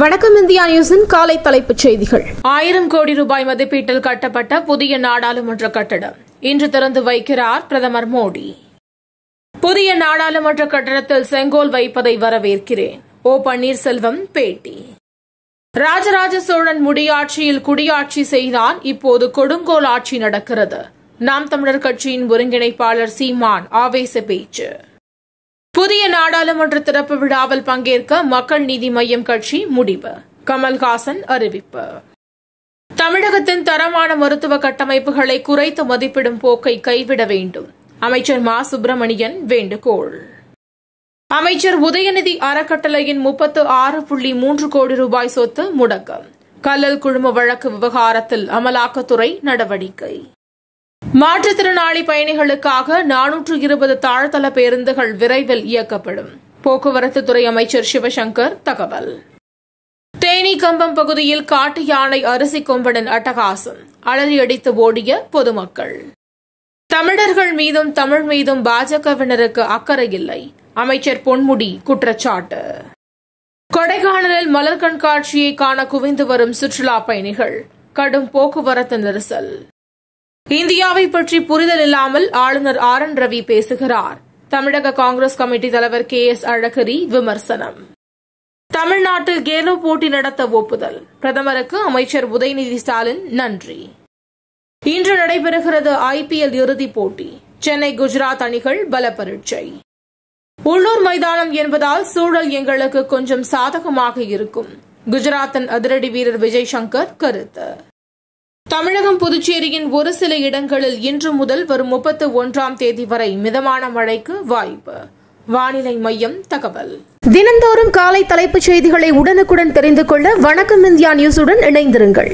வணக்கம் இந்தியா நியூஸின் காலை தலைப்புச் செய்திகள் ஆயிரம் கோடி ரூபாய் மதிப்பீட்டில் கட்டப்பட்ட புதிய நாடாளுமன்ற கட்டடம் இன்று திறந்து வைக்கிறார் பிரதமர் மோடி புதிய நாடாளுமன்ற கட்டடத்தில் செங்கோல் வைப்பதை வரவேற்கிறேன் ஓ பன்னீர்செல்வம் பேட்டி ராஜராஜ சோழன் முடியாட்சியில் குடியாட்சி செய்தால் இப்போது கொடுங்கோல் ஆட்சி நடக்கிறது நாம் தமிழர் கட்சியின் ஒருங்கிணைப்பாளர் சீமான் ஆவேச பேச்சு புதிய நாடாளுமன்ற திறப்பு விழாவில் பங்கேற்க மக்கள் நீதி மய்யம் கட்சி முடிவு கமல்ஹாசன் அறிவிப்பு தமிழகத்தின் தரமான மருத்துவ கட்டமைப்புகளை குறைத்து மதிப்பிடும் போக்கை கைவிட வேண்டும் அமைச்சர் மா சுப்பிரமணியன் வேண்டுகோள் அமைச்சர் உதயநிதி அறக்கட்டளையின் முப்பத்து ஆறு புள்ளி மூன்று கோடி ரூபாய் சொத்து முடக்கம் கல்லல் குழும வழக்கு விவகாரத்தில் அமலாக்கத்துறை நடவடிக்கை மாற்றுத்திறனாளி பயணிகளுக்காக நானூற்று இருபது தாழ்த்தள பேருந்துகள் விரைவில் இயக்கப்படும் போக்குவரத்து துறை அமைச்சர் சிவசங்கர் தகவல் தேனி கம்பம் பகுதியில் காட்டு யானை அரிசி கொம்பனின் அட்டகாசம் அலறியடித்து ஓடிய பொதுமக்கள் தமிழர்கள் மீதும் தமிழ் மீதும் பாஜகவினருக்கு அக்கறை இல்லை அமைச்சர் பொன்முடி குற்றச்சாட்டு கொடைக்கானலில் மலர் கண்காட்சியை காண குவிந்து வரும் சுற்றுலா பயணிகள் கடும் போக்குவரத்து நெரிசல் இந்தியாவை பற்றி புரிதல் இல்லாமல் ஆளுநர் ஆர் என் ரவி பேசுகிறார் தமிழக காங்கிரஸ் கமிட்டி தலைவர் கே எஸ் அழகிரி விமர்சனம் தமிழ்நாட்டில் கேலோ போட்டி நடத்த ஒப்புதல் பிரதமருக்கு அமைச்சர் உதயநிதி ஸ்டாலின் நன்றி இன்று நடைபெறுகிறது ஐபிஎல் இறுதிப் போட்டி சென்னை குஜராத் அணிகள் பல பரீட்சை உள்ளூர் மைதானம் என்பதால் சூழல் எங்களுக்கு கொஞ்சம் சாதகமாக இருக்கும் குஜராத்தின் அதிரடி வீரர் விஜய் சங்கர் கருத்து தமிழகம் புதுச்சேரியின் ஒரு சில இடங்களில் இன்று முதல் வரும் முப்பத்து ஒன்றாம் தேதி வரை மிதமான மழைக்கு வாய்ப்பு வானிலை மையம் தகவல் தினந்தோறும் காலை தலைப்புச் செய்திகளை உடனுக்குடன் தெரிந்து கொள்ள வணக்கம் இந்தியா நியூஸுடன் இணைந்திருங்கள்